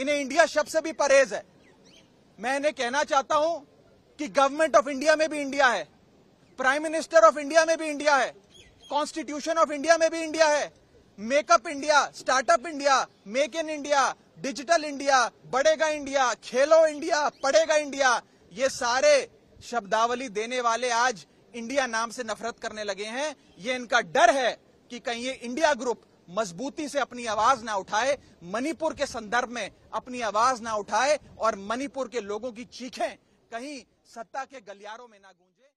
इन्हें इंडिया शब्द से भी परहेज है मैं इन्हें कहना चाहता हूं कि गवर्नमेंट ऑफ इंडिया में भी इंडिया है प्राइम मिनिस्टर ऑफ इंडिया में भी इंडिया है कॉन्स्टिट्यूशन ऑफ इंडिया में भी इंडिया है make up India startup India make in India digital India बढ़ेगा इंडिया खेलो इंडिया पढ़ेगा इंडिया ये सारे शब्दावली देने वाले आज इंडिया नाम से नफरत करने लगे हैं ये इनका डर है कि कहीं ये इंडिया ग्रुप मजबूती से अपनी आवाज ना उठाए मणिपुर के संदर्भ में अपनी आवाज ना उठाए और मणिपुर के लोगों की चीखें कहीं सत्ता के गलियारों में ना गूंजे